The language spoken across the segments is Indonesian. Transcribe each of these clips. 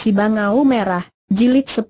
Si Bangau Merah, Jilid 10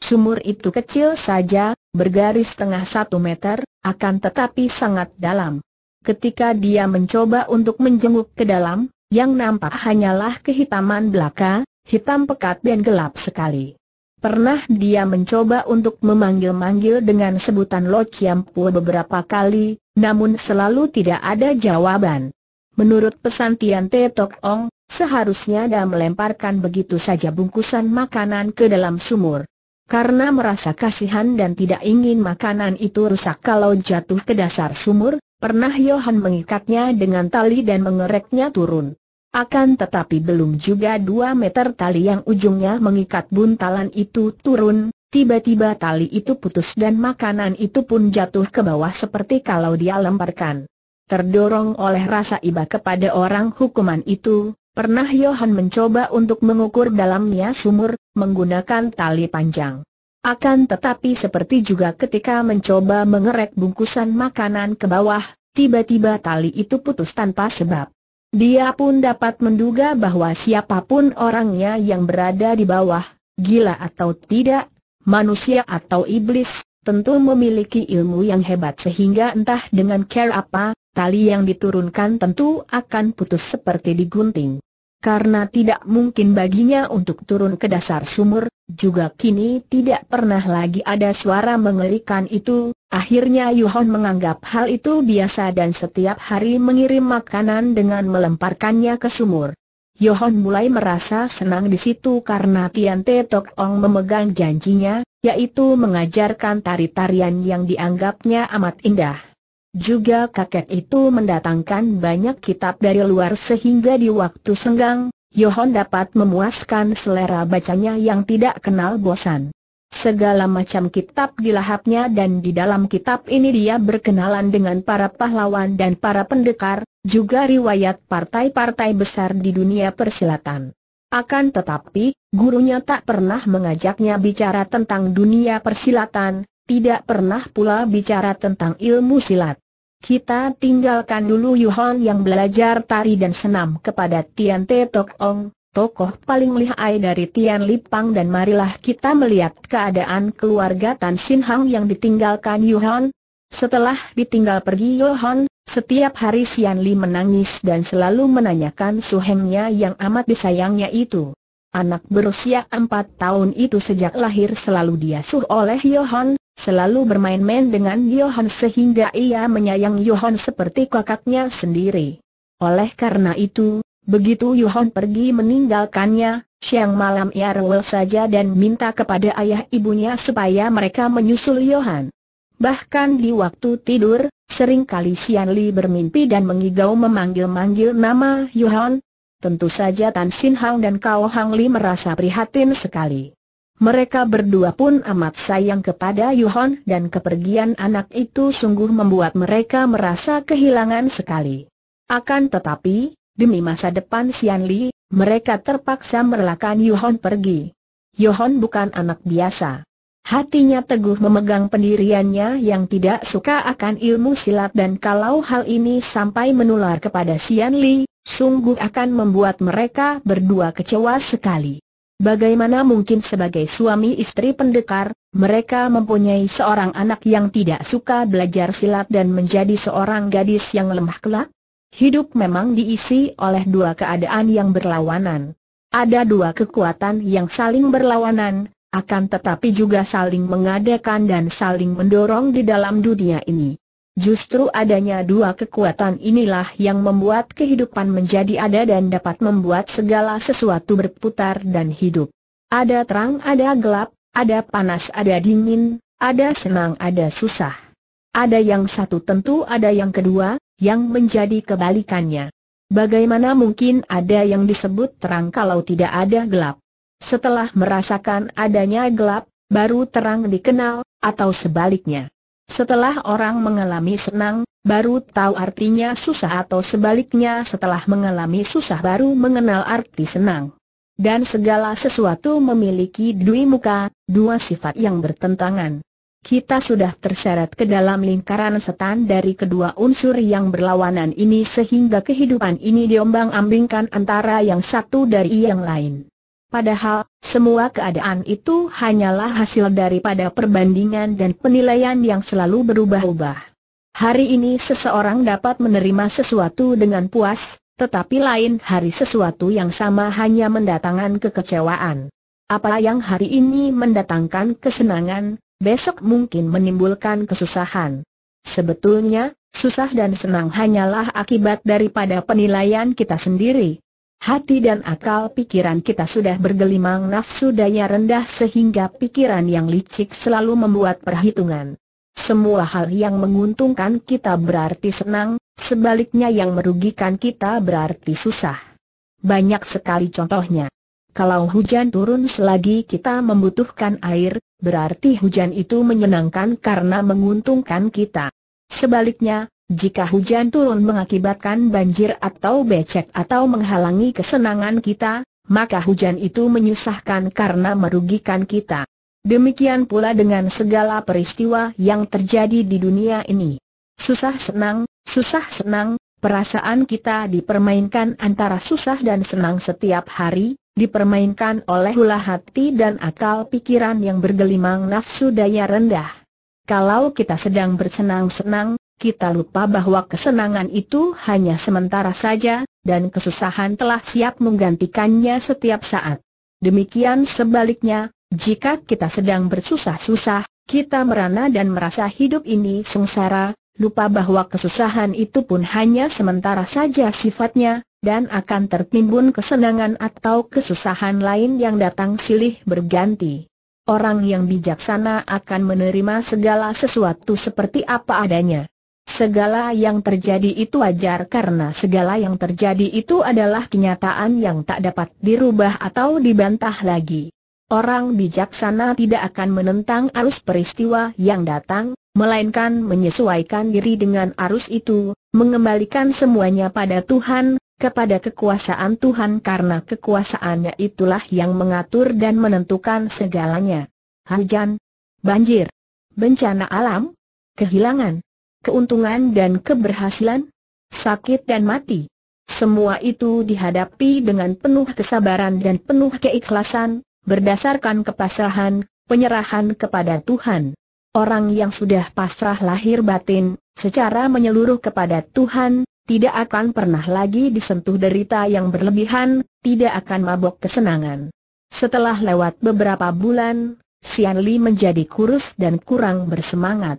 Sumur itu kecil saja, bergaris tengah satu meter, akan tetapi sangat dalam. Ketika dia mencoba untuk menjenguk ke dalam, yang nampak hanyalah kehitaman belaka, hitam pekat dan gelap sekali. Pernah dia mencoba untuk memanggil-manggil dengan sebutan Lo Chiampu beberapa kali, namun selalu tidak ada jawaban. Menurut pesan Tian Te Ong, Seharusnya dia melemparkan begitu saja bungkusan makanan ke dalam sumur. Karena merasa kasihan dan tidak ingin makanan itu rusak kalau jatuh ke dasar sumur, pernah Johan mengikatnya dengan tali dan mengereknya turun. Akan tetapi belum juga dua meter tali yang ujungnya mengikat buntalan itu turun, tiba-tiba tali itu putus dan makanan itu pun jatuh ke bawah seperti kalau dia lemparkan. Terdorong oleh rasa iba kepada orang hukuman itu, Pernah Yohan mencoba untuk mengukur dalamnya sumur, menggunakan tali panjang. Akan tetapi seperti juga ketika mencoba mengerek bungkusan makanan ke bawah, tiba-tiba tali itu putus tanpa sebab. Dia pun dapat menduga bahwa siapapun orangnya yang berada di bawah, gila atau tidak, manusia atau iblis, tentu memiliki ilmu yang hebat sehingga entah dengan care apa, tali yang diturunkan tentu akan putus seperti digunting karena tidak mungkin baginya untuk turun ke dasar sumur, juga kini tidak pernah lagi ada suara mengerikan itu, akhirnya Yuhon menganggap hal itu biasa dan setiap hari mengirim makanan dengan melemparkannya ke sumur. Yohon mulai merasa senang di situ karena Tian Te Tok Ong memegang janjinya, yaitu mengajarkan tari-tarian yang dianggapnya amat indah. Juga kakek itu mendatangkan banyak kitab dari luar sehingga di waktu senggang, Yohon dapat memuaskan selera bacanya yang tidak kenal bosan. Segala macam kitab dilahapnya dan di dalam kitab ini dia berkenalan dengan para pahlawan dan para pendekar, juga riwayat partai-partai besar di dunia persilatan. Akan tetapi, gurunya tak pernah mengajaknya bicara tentang dunia persilatan, tidak pernah pula bicara tentang ilmu silat. Kita tinggalkan dulu Yuhon yang belajar tari dan senam kepada Tian Te Tok Ong, tokoh paling lihai dari Tian Lipang dan marilah kita melihat keadaan keluarga Tan Sin Hang yang ditinggalkan Yuhon. Setelah ditinggal pergi Yuhon, setiap hari Sian Li menangis dan selalu menanyakan suhengnya yang amat disayangnya itu. Anak berusia empat tahun itu sejak lahir selalu diasuh oleh Yohan, selalu bermain-main dengan Johan sehingga ia menyayang Johan seperti kakaknya sendiri. Oleh karena itu, begitu Johan pergi meninggalkannya, siang malam ia rewel saja dan minta kepada ayah ibunya supaya mereka menyusul Johan. Bahkan di waktu tidur, sering kali Sian Li bermimpi dan mengigau memanggil-manggil nama Yohan. Tentu saja Tan Sin Hang dan Kao Hang Li merasa prihatin sekali. Mereka berdua pun amat sayang kepada Yuhon dan kepergian anak itu sungguh membuat mereka merasa kehilangan sekali. Akan tetapi, demi masa depan Sian Li, mereka terpaksa merelakan Yuhon pergi. Yuhon bukan anak biasa. Hatinya teguh memegang pendiriannya yang tidak suka akan ilmu silat dan kalau hal ini sampai menular kepada Sian Li, sungguh akan membuat mereka berdua kecewa sekali. Bagaimana mungkin sebagai suami istri pendekar, mereka mempunyai seorang anak yang tidak suka belajar silat dan menjadi seorang gadis yang lemah kelak? Hidup memang diisi oleh dua keadaan yang berlawanan. Ada dua kekuatan yang saling berlawanan, akan tetapi juga saling mengadakan dan saling mendorong di dalam dunia ini. Justru adanya dua kekuatan inilah yang membuat kehidupan menjadi ada dan dapat membuat segala sesuatu berputar dan hidup. Ada terang, ada gelap, ada panas, ada dingin, ada senang, ada susah. Ada yang satu tentu ada yang kedua, yang menjadi kebalikannya. Bagaimana mungkin ada yang disebut terang kalau tidak ada gelap? Setelah merasakan adanya gelap, baru terang dikenal, atau sebaliknya. Setelah orang mengalami senang, baru tahu artinya susah atau sebaliknya setelah mengalami susah baru mengenal arti senang. Dan segala sesuatu memiliki dua muka, dua sifat yang bertentangan. Kita sudah terseret ke dalam lingkaran setan dari kedua unsur yang berlawanan ini sehingga kehidupan ini diombang-ambingkan antara yang satu dari yang lain. Padahal, semua keadaan itu hanyalah hasil daripada perbandingan dan penilaian yang selalu berubah-ubah. Hari ini seseorang dapat menerima sesuatu dengan puas, tetapi lain hari sesuatu yang sama hanya mendatangkan kekecewaan. Apa yang hari ini mendatangkan kesenangan, besok mungkin menimbulkan kesusahan. Sebetulnya, susah dan senang hanyalah akibat daripada penilaian kita sendiri. Hati dan akal pikiran kita sudah bergelimang nafsu daya rendah sehingga pikiran yang licik selalu membuat perhitungan. Semua hal yang menguntungkan kita berarti senang, sebaliknya yang merugikan kita berarti susah. Banyak sekali contohnya. Kalau hujan turun selagi kita membutuhkan air, berarti hujan itu menyenangkan karena menguntungkan kita. Sebaliknya, jika hujan turun mengakibatkan banjir atau becek atau menghalangi kesenangan kita, maka hujan itu menyusahkan karena merugikan kita. Demikian pula dengan segala peristiwa yang terjadi di dunia ini. Susah senang, susah senang, perasaan kita dipermainkan antara susah dan senang setiap hari, dipermainkan oleh ulah hati dan akal pikiran yang bergelimang nafsu daya rendah. Kalau kita sedang bersenang-senang, kita lupa bahwa kesenangan itu hanya sementara saja, dan kesusahan telah siap menggantikannya setiap saat. Demikian sebaliknya, jika kita sedang bersusah-susah, kita merana dan merasa hidup ini sengsara, lupa bahwa kesusahan itu pun hanya sementara saja sifatnya, dan akan tertimbun kesenangan atau kesusahan lain yang datang silih berganti. Orang yang bijaksana akan menerima segala sesuatu seperti apa adanya. Segala yang terjadi itu wajar karena segala yang terjadi itu adalah kenyataan yang tak dapat dirubah atau dibantah lagi. Orang bijaksana tidak akan menentang arus peristiwa yang datang, melainkan menyesuaikan diri dengan arus itu, mengembalikan semuanya pada Tuhan, kepada kekuasaan Tuhan karena kekuasaannya itulah yang mengatur dan menentukan segalanya. Hujan, banjir, bencana alam, kehilangan, keuntungan dan keberhasilan, sakit dan mati. Semua itu dihadapi dengan penuh kesabaran dan penuh keikhlasan, berdasarkan kepasrahan, penyerahan kepada Tuhan. Orang yang sudah pasrah lahir batin, secara menyeluruh kepada Tuhan, tidak akan pernah lagi disentuh derita yang berlebihan, tidak akan mabok kesenangan. Setelah lewat beberapa bulan, Sian Li menjadi kurus dan kurang bersemangat.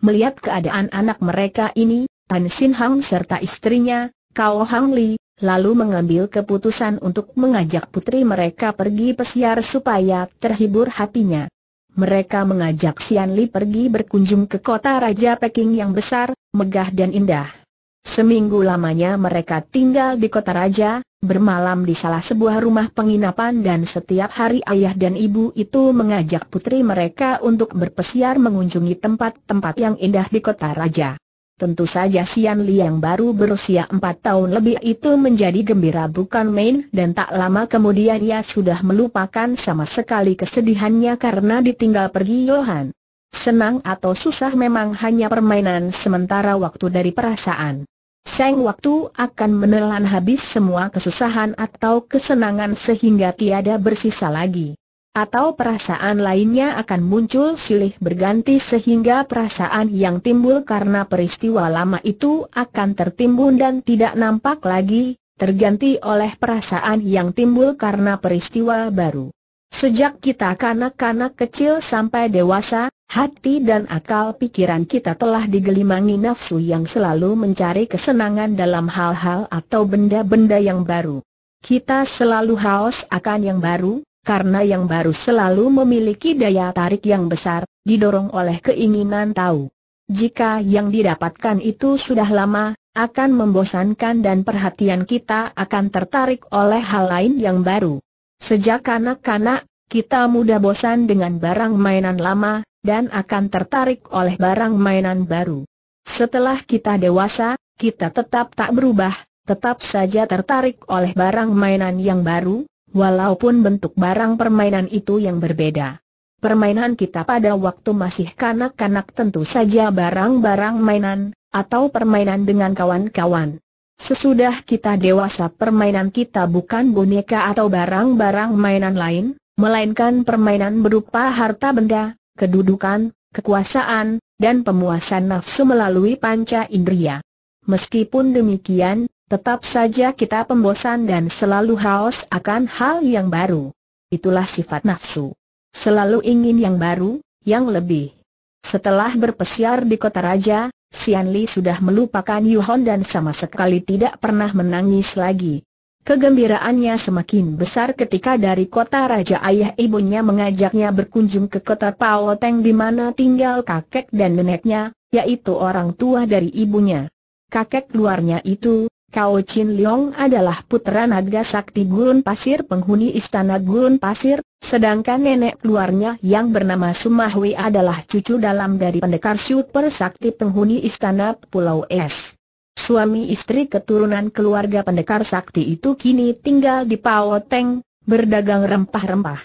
Melihat keadaan anak mereka ini, Tan Sin Hang serta istrinya, Kao Hang Li, lalu mengambil keputusan untuk mengajak putri mereka pergi pesiar supaya terhibur hatinya. Mereka mengajak Sian Li pergi berkunjung ke kota Raja Peking yang besar, megah dan indah. Seminggu lamanya mereka tinggal di kota Raja, bermalam di salah sebuah rumah penginapan dan setiap hari ayah dan ibu itu mengajak putri mereka untuk berpesiar mengunjungi tempat-tempat yang indah di kota raja. Tentu saja Sian Li yang baru berusia empat tahun lebih itu menjadi gembira bukan main dan tak lama kemudian ia sudah melupakan sama sekali kesedihannya karena ditinggal pergi Yohan. Senang atau susah memang hanya permainan sementara waktu dari perasaan. Seng waktu akan menelan habis semua kesusahan atau kesenangan sehingga tiada bersisa lagi. Atau perasaan lainnya akan muncul silih berganti sehingga perasaan yang timbul karena peristiwa lama itu akan tertimbun dan tidak nampak lagi, terganti oleh perasaan yang timbul karena peristiwa baru. Sejak kita kanak-kanak kecil sampai dewasa, hati dan akal pikiran kita telah digelimangi nafsu yang selalu mencari kesenangan dalam hal-hal atau benda-benda yang baru. Kita selalu haus akan yang baru, karena yang baru selalu memiliki daya tarik yang besar, didorong oleh keinginan tahu. Jika yang didapatkan itu sudah lama, akan membosankan dan perhatian kita akan tertarik oleh hal lain yang baru. Sejak kanak-kanak, kita mudah bosan dengan barang mainan lama, dan akan tertarik oleh barang mainan baru. Setelah kita dewasa, kita tetap tak berubah, tetap saja tertarik oleh barang mainan yang baru, walaupun bentuk barang permainan itu yang berbeda. Permainan kita pada waktu masih kanak-kanak tentu saja barang-barang mainan, atau permainan dengan kawan-kawan. Sesudah kita dewasa permainan kita bukan boneka atau barang-barang mainan lain, melainkan permainan berupa harta benda, kedudukan, kekuasaan, dan pemuasan nafsu melalui panca indria. Meskipun demikian, tetap saja kita pembosan dan selalu haus akan hal yang baru. Itulah sifat nafsu. Selalu ingin yang baru, yang lebih. Setelah berpesiar di kota raja, Sian Li sudah melupakan Yu Hong dan sama sekali tidak pernah menangis lagi. Kegembiraannya semakin besar ketika dari kota Raja ayah ibunya mengajaknya berkunjung ke kota Pao Teng di mana tinggal kakek dan neneknya, yaitu orang tua dari ibunya. Kakek luarnya itu, Kau Chin Leong adalah putra naga sakti gurun pasir penghuni istana gurun pasir, sedangkan nenek keluarnya yang bernama Sumahwi adalah cucu dalam dari pendekar super sakti penghuni istana Pulau Es. Suami istri keturunan keluarga pendekar sakti itu kini tinggal di Pao Teng, berdagang rempah-rempah.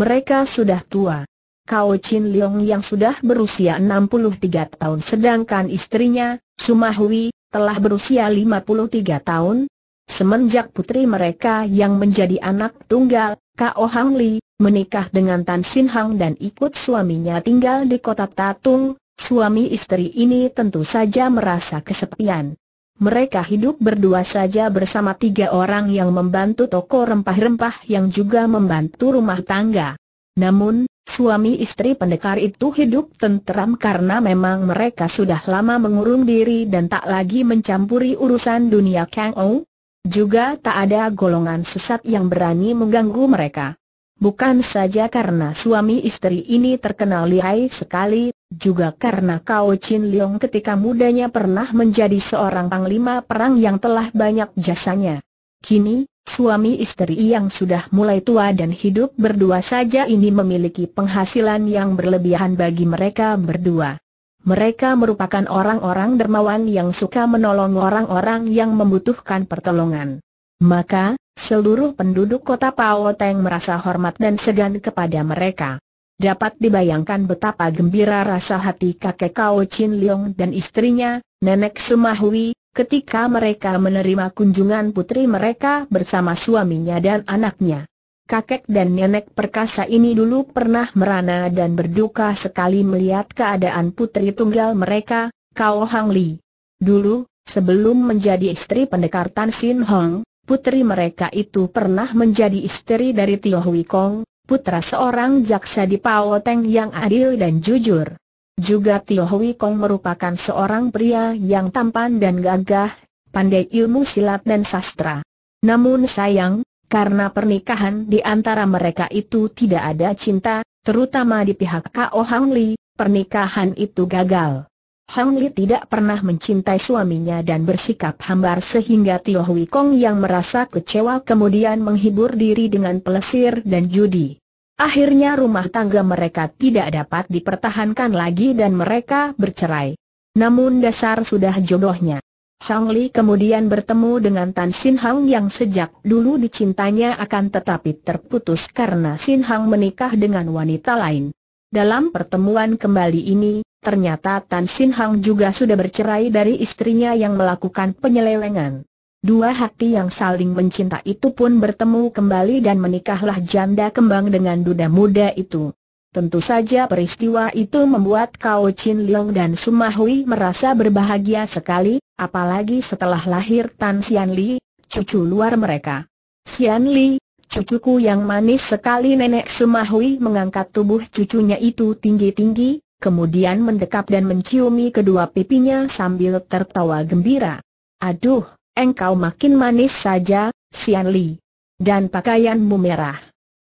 Mereka sudah tua. Kau Chin Leong yang sudah berusia 63 tahun sedangkan istrinya, Sumahwi, telah berusia 53 tahun. Semenjak putri mereka yang menjadi anak tunggal, Kao Hang Li, menikah dengan Tan Sin Hang dan ikut suaminya tinggal di kota Tatung, suami istri ini tentu saja merasa kesepian. Mereka hidup berdua saja bersama tiga orang yang membantu toko rempah-rempah yang juga membantu rumah tangga. Namun, Suami istri pendekar itu hidup tenteram karena memang mereka sudah lama mengurung diri dan tak lagi mencampuri urusan dunia Kang Ou. Juga tak ada golongan sesat yang berani mengganggu mereka. Bukan saja karena suami istri ini terkenal lihai sekali, juga karena Kao Chin Leong ketika mudanya pernah menjadi seorang panglima perang yang telah banyak jasanya. Kini, Suami istri yang sudah mulai tua dan hidup berdua saja ini memiliki penghasilan yang berlebihan bagi mereka berdua. Mereka merupakan orang-orang dermawan yang suka menolong orang-orang yang membutuhkan pertolongan. Maka, seluruh penduduk kota Paoteng merasa hormat dan segan kepada mereka. Dapat dibayangkan betapa gembira rasa hati kakek Kao Chin Leong dan istrinya, Nenek Sumahui, ketika mereka menerima kunjungan putri mereka bersama suaminya dan anaknya. Kakek dan nenek perkasa ini dulu pernah merana dan berduka sekali melihat keadaan putri tunggal mereka, Kao Hang Li. Dulu, sebelum menjadi istri pendekar Tan Sin Hong, putri mereka itu pernah menjadi istri dari Tio Hui Kong, putra seorang jaksa di Pao Teng yang adil dan jujur. Juga Tio Hui Kong merupakan seorang pria yang tampan dan gagah, pandai ilmu silat dan sastra. Namun sayang, karena pernikahan di antara mereka itu tidak ada cinta, terutama di pihak Kao Hang Li, pernikahan itu gagal. Hang Li tidak pernah mencintai suaminya dan bersikap hambar sehingga Tio Hui Kong yang merasa kecewa kemudian menghibur diri dengan pelesir dan judi. Akhirnya rumah tangga mereka tidak dapat dipertahankan lagi dan mereka bercerai. Namun dasar sudah jodohnya. Hang Li kemudian bertemu dengan Tan Sin Hang yang sejak dulu dicintanya akan tetapi terputus karena Sin Hang menikah dengan wanita lain. Dalam pertemuan kembali ini, ternyata Tan Sin Hang juga sudah bercerai dari istrinya yang melakukan penyelewengan. Dua hati yang saling mencinta itu pun bertemu kembali dan menikahlah janda kembang dengan duda muda itu. Tentu saja peristiwa itu membuat Kao Chin Leong dan Sumahui merasa berbahagia sekali, apalagi setelah lahir Tan Xian Li, cucu luar mereka. Xian Li, cucuku yang manis sekali nenek Sumahui mengangkat tubuh cucunya itu tinggi-tinggi, kemudian mendekap dan menciumi kedua pipinya sambil tertawa gembira. Aduh, Engkau makin manis saja, Sian Li. Dan pakaianmu merah.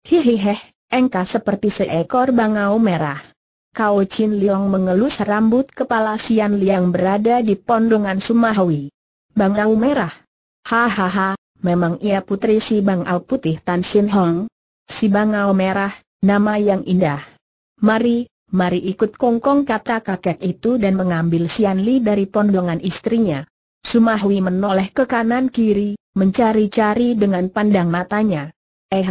Hihiheh, engkau seperti seekor bangau merah. Kau Chin Liang mengelus rambut kepala Sian Li yang berada di pondongan Sumahui. Bangau merah. Hahaha, memang ia putri si Bangau putih Tan Sin Hong. Si Bangau merah, nama yang indah. Mari, mari ikut kongkong kata kakek itu dan mengambil Sian Li dari pondongan istrinya. Sumahwi menoleh ke kanan kiri, mencari-cari dengan pandang matanya. Eh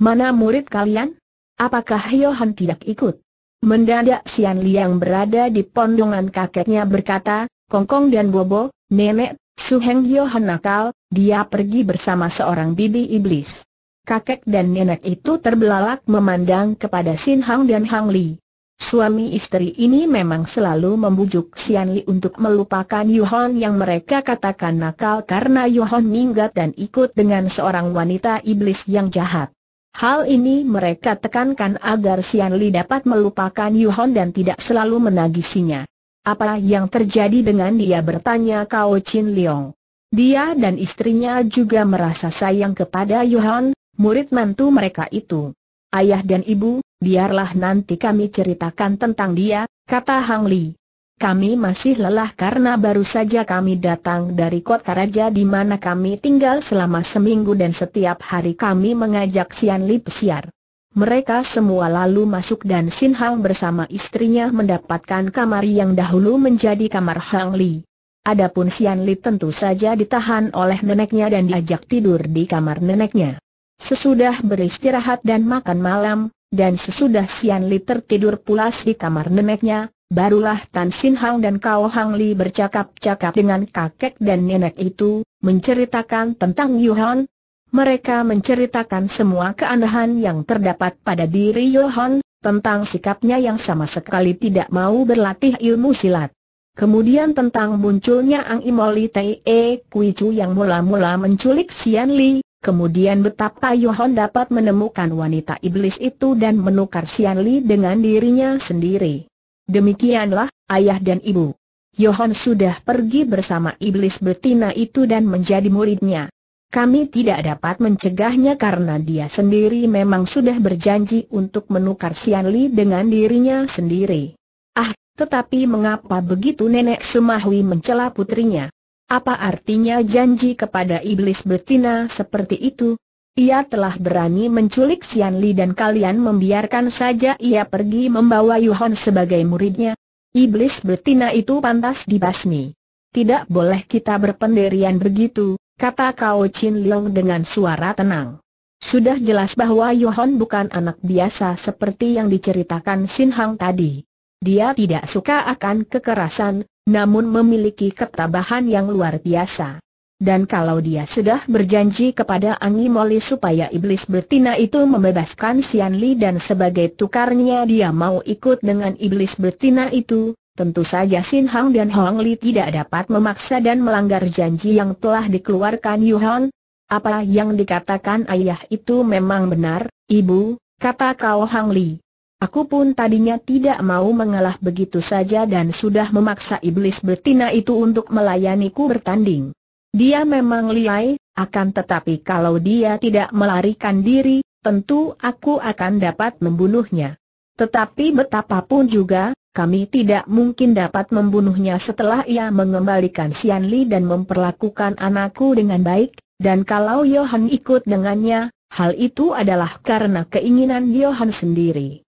mana murid kalian? Apakah Yohan tidak ikut? Mendadak Sian Liang berada di pondongan kakeknya berkata, Kongkong dan Bobo, nenek, Suheng Yohan nakal, dia pergi bersama seorang bibi iblis. Kakek dan nenek itu terbelalak memandang kepada Sin Hang dan Hang Li. Suami istri ini memang selalu membujuk Sian Li untuk melupakan Yuhon yang mereka katakan nakal karena Yuhon minggat dan ikut dengan seorang wanita iblis yang jahat. Hal ini mereka tekankan agar Sian Li dapat melupakan Yuhon dan tidak selalu menagisinya. Apa yang terjadi dengan dia bertanya Kao Chin Leong. Dia dan istrinya juga merasa sayang kepada Yuhon, murid mantu mereka itu. Ayah dan ibu, biarlah nanti kami ceritakan tentang dia, kata Hang Li. Kami masih lelah karena baru saja kami datang dari kota raja di mana kami tinggal selama seminggu dan setiap hari kami mengajak Sian Li pesiar. Mereka semua lalu masuk dan Sin Hang bersama istrinya mendapatkan kamar yang dahulu menjadi kamar Hang Li. Adapun Sian Li tentu saja ditahan oleh neneknya dan diajak tidur di kamar neneknya. Sesudah beristirahat dan makan malam, dan sesudah Sian Li tertidur pulas di kamar neneknya, barulah Tan Sin Hang dan Kao Hang Li bercakap-cakap dengan kakek dan nenek itu, menceritakan tentang Yuhan. Mereka menceritakan semua keanehan yang terdapat pada diri Yohan, tentang sikapnya yang sama sekali tidak mau berlatih ilmu silat. Kemudian tentang munculnya Ang Imoli Tei Kui Chu yang mula-mula menculik Sian Li, Kemudian betapa Yohon dapat menemukan wanita iblis itu dan menukar Sian Li dengan dirinya sendiri. Demikianlah, ayah dan ibu. Yohon sudah pergi bersama iblis betina itu dan menjadi muridnya. Kami tidak dapat mencegahnya karena dia sendiri memang sudah berjanji untuk menukar Sian Li dengan dirinya sendiri. Ah, tetapi mengapa begitu Nenek Sumahui mencela putrinya? Apa artinya janji kepada iblis betina seperti itu? Ia telah berani menculik Sian Li dan kalian membiarkan saja ia pergi membawa Yuhon sebagai muridnya. Iblis betina itu pantas dibasmi. Tidak boleh kita berpendirian begitu, kata Kao Chin Leong dengan suara tenang. Sudah jelas bahwa Yuhon bukan anak biasa seperti yang diceritakan Sin Hang tadi. Dia tidak suka akan kekerasan, namun memiliki ketabahan yang luar biasa. Dan kalau dia sudah berjanji kepada Angi Moli supaya iblis betina itu membebaskan Sian Li dan sebagai tukarnya dia mau ikut dengan iblis betina itu, tentu saja Sin Hang dan Hong Li tidak dapat memaksa dan melanggar janji yang telah dikeluarkan Yu Hon. Apa yang dikatakan ayah itu memang benar, ibu, kata kau Hang Li. Aku pun tadinya tidak mau mengalah begitu saja dan sudah memaksa iblis betina itu untuk melayaniku bertanding. Dia memang liai, akan tetapi kalau dia tidak melarikan diri, tentu aku akan dapat membunuhnya. Tetapi betapapun juga, kami tidak mungkin dapat membunuhnya setelah ia mengembalikan Sian Li dan memperlakukan anakku dengan baik, dan kalau Johan ikut dengannya, hal itu adalah karena keinginan Johan sendiri.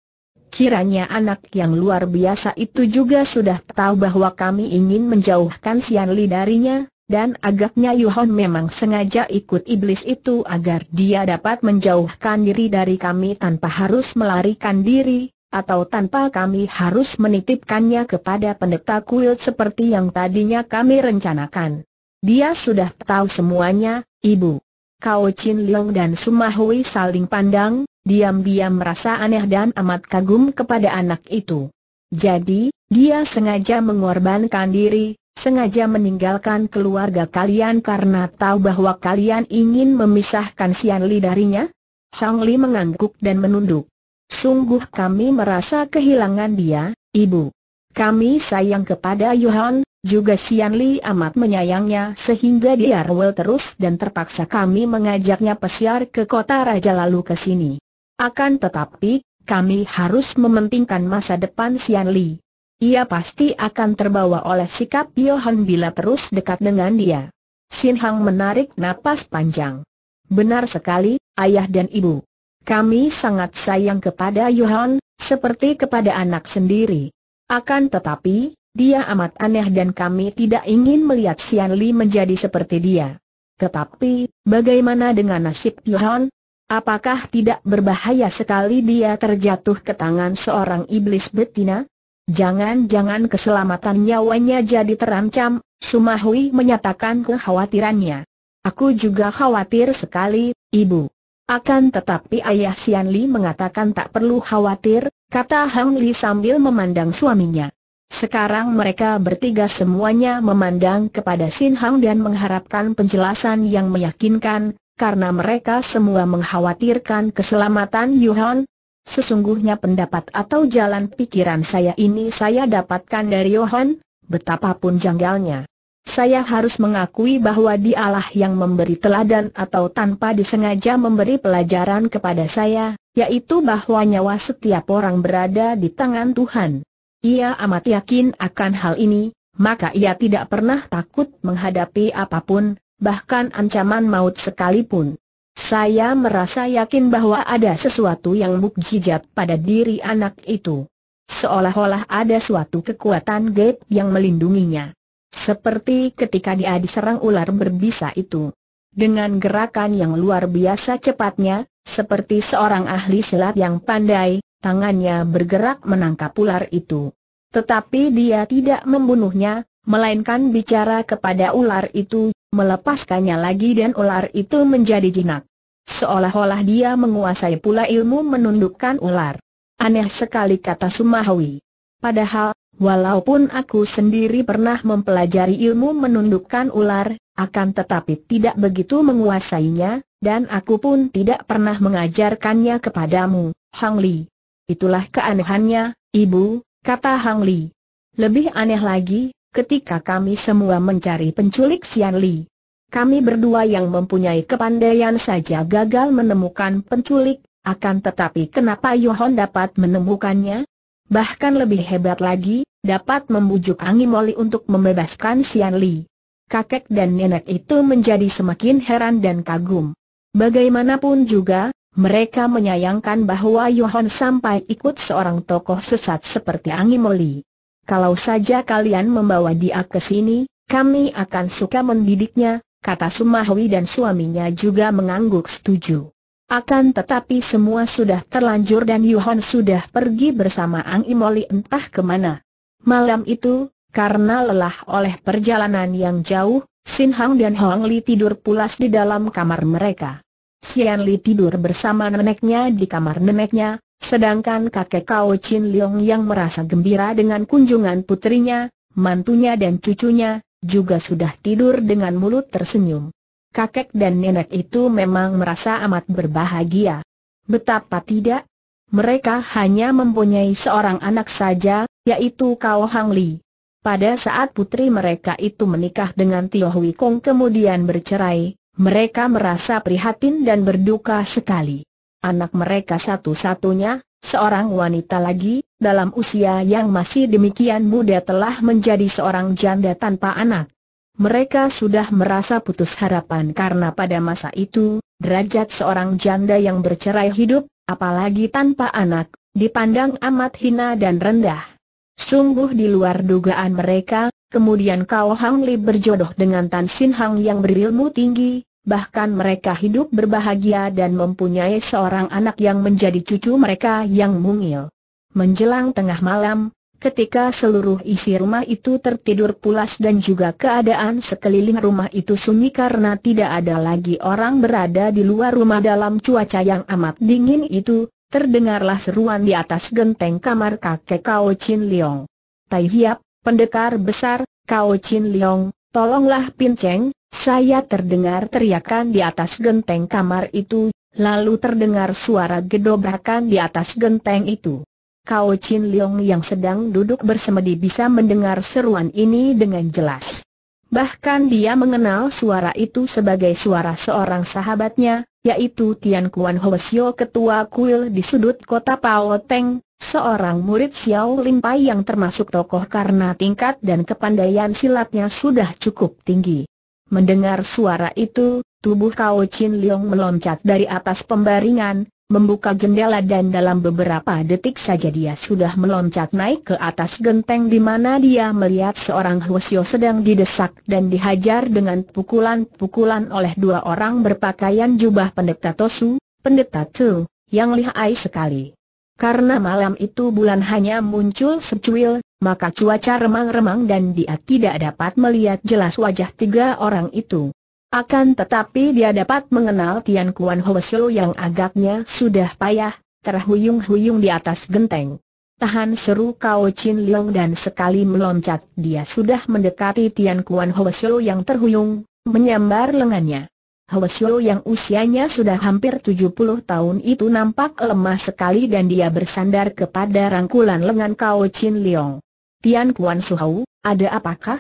Kiranya anak yang luar biasa itu juga sudah tahu bahwa kami ingin menjauhkan Sian Li darinya, dan agaknya Yuhon memang sengaja ikut iblis itu agar dia dapat menjauhkan diri dari kami tanpa harus melarikan diri, atau tanpa kami harus menitipkannya kepada pendeta kuil seperti yang tadinya kami rencanakan. Dia sudah tahu semuanya, Ibu. Kau Chin Leong dan Sumahui saling pandang, diam-diam merasa aneh dan amat kagum kepada anak itu. Jadi, dia sengaja mengorbankan diri, sengaja meninggalkan keluarga kalian karena tahu bahwa kalian ingin memisahkan Sian Li darinya? Hang Li mengangguk dan menunduk. Sungguh kami merasa kehilangan dia, ibu. Kami sayang kepada Yohan, juga Sian Li amat menyayangnya sehingga dia rewel terus dan terpaksa kami mengajaknya pesiar ke kota raja lalu ke sini. Akan tetapi, kami harus mementingkan masa depan Sian Li. Ia pasti akan terbawa oleh sikap Yohan bila terus dekat dengan dia. Sin Hang menarik napas panjang. Benar sekali, ayah dan ibu. Kami sangat sayang kepada Yohan, seperti kepada anak sendiri. Akan tetapi, dia amat aneh dan kami tidak ingin melihat Sian Li menjadi seperti dia. Tetapi, bagaimana dengan nasib Yohan? Apakah tidak berbahaya sekali dia terjatuh ke tangan seorang iblis betina? Jangan-jangan keselamatan nyawanya jadi terancam, Sumahui menyatakan kekhawatirannya. Aku juga khawatir sekali, Ibu. Akan tetapi ayah Sian Li mengatakan tak perlu khawatir, kata Hang Li sambil memandang suaminya. Sekarang mereka bertiga semuanya memandang kepada Sin Hang dan mengharapkan penjelasan yang meyakinkan, karena mereka semua mengkhawatirkan keselamatan Yuhan. Sesungguhnya pendapat atau jalan pikiran saya ini saya dapatkan dari Yuhan, betapapun janggalnya. Saya harus mengakui bahwa dialah yang memberi teladan atau tanpa disengaja memberi pelajaran kepada saya, yaitu bahwa nyawa setiap orang berada di tangan Tuhan. Ia amat yakin akan hal ini, maka ia tidak pernah takut menghadapi apapun, bahkan ancaman maut sekalipun. Saya merasa yakin bahwa ada sesuatu yang mukjizat pada diri anak itu. Seolah-olah ada suatu kekuatan gaib yang melindunginya. Seperti ketika dia diserang ular berbisa itu. Dengan gerakan yang luar biasa cepatnya, seperti seorang ahli silat yang pandai, tangannya bergerak menangkap ular itu. Tetapi dia tidak membunuhnya, melainkan bicara kepada ular itu, melepaskannya lagi dan ular itu menjadi jinak. Seolah-olah dia menguasai pula ilmu menundukkan ular. Aneh sekali kata Sumahwi. Padahal, walaupun aku sendiri pernah mempelajari ilmu menundukkan ular, akan tetapi tidak begitu menguasainya, dan aku pun tidak pernah mengajarkannya kepadamu, Hang Li. Itulah keanehannya, Ibu, kata Hang Li. Lebih aneh lagi, ketika kami semua mencari penculik Xian Li. Kami berdua yang mempunyai kepandaian saja gagal menemukan penculik, akan tetapi kenapa Yohon dapat menemukannya? Bahkan lebih hebat lagi, dapat membujuk Angimoli untuk membebaskan Xian Li. Kakek dan nenek itu menjadi semakin heran dan kagum. Bagaimanapun juga, mereka menyayangkan bahwa Yohan sampai ikut seorang tokoh sesat seperti Angimoli. Kalau saja kalian membawa dia ke sini, kami akan suka mendidiknya, kata Sumahwi dan suaminya juga mengangguk setuju. Akan tetapi semua sudah terlanjur dan Yohan sudah pergi bersama Angimoli entah kemana. Malam itu, karena lelah oleh perjalanan yang jauh, Sin Hang dan Hong Li tidur pulas di dalam kamar mereka. Xian Li tidur bersama neneknya di kamar neneknya, sedangkan kakek Kao Chin Leong yang merasa gembira dengan kunjungan putrinya, mantunya dan cucunya, juga sudah tidur dengan mulut tersenyum. Kakek dan nenek itu memang merasa amat berbahagia. Betapa tidak? Mereka hanya mempunyai seorang anak saja, yaitu Kao Hang Li. Pada saat putri mereka itu menikah dengan Tio Hui Kong kemudian bercerai, mereka merasa prihatin dan berduka sekali. Anak mereka satu-satunya, seorang wanita lagi, dalam usia yang masih demikian muda telah menjadi seorang janda tanpa anak. Mereka sudah merasa putus harapan karena pada masa itu, derajat seorang janda yang bercerai hidup, apalagi tanpa anak, dipandang amat hina dan rendah. Sungguh di luar dugaan mereka, kemudian kau Hang Li berjodoh dengan Tan Sin Hang yang berilmu tinggi, bahkan mereka hidup berbahagia dan mempunyai seorang anak yang menjadi cucu mereka yang mungil. Menjelang tengah malam, ketika seluruh isi rumah itu tertidur pulas dan juga keadaan sekeliling rumah itu sunyi karena tidak ada lagi orang berada di luar rumah dalam cuaca yang amat dingin itu, terdengarlah seruan di atas genteng kamar kakek Kao Chin Leong. Tai Hiap, pendekar besar, Kao Chin Leong, tolonglah Cheng. saya terdengar teriakan di atas genteng kamar itu, lalu terdengar suara gedobrakan di atas genteng itu. Kao Chin Leong yang sedang duduk bersemedi bisa mendengar seruan ini dengan jelas. Bahkan dia mengenal suara itu sebagai suara seorang sahabatnya, yaitu Tian Kuan Hoesio ketua kuil di sudut kota Pao Teng, seorang murid Xiao Lin Pai yang termasuk tokoh karena tingkat dan kepandaian silatnya sudah cukup tinggi. Mendengar suara itu, tubuh Kao Chin Leong meloncat dari atas pembaringan, membuka jendela dan dalam beberapa detik saja dia sudah meloncat naik ke atas genteng di mana dia melihat seorang Hwasyo sedang didesak dan dihajar dengan pukulan-pukulan oleh dua orang berpakaian jubah pendeta Tosu, pendeta Tu, yang lihai sekali. Karena malam itu bulan hanya muncul secuil, maka cuaca remang-remang dan dia tidak dapat melihat jelas wajah tiga orang itu. Akan tetapi dia dapat mengenal Tian Kuan Hoesyo yang agaknya sudah payah, terhuyung-huyung di atas genteng. Tahan seru Kao Chin Leong dan sekali meloncat dia sudah mendekati Tian Kuan Hoesyo yang terhuyung, menyambar lengannya. Hoesyo yang usianya sudah hampir 70 tahun itu nampak lemah sekali dan dia bersandar kepada rangkulan lengan Kao Chin Leong. Tian Kuan Suhau, ada apakah?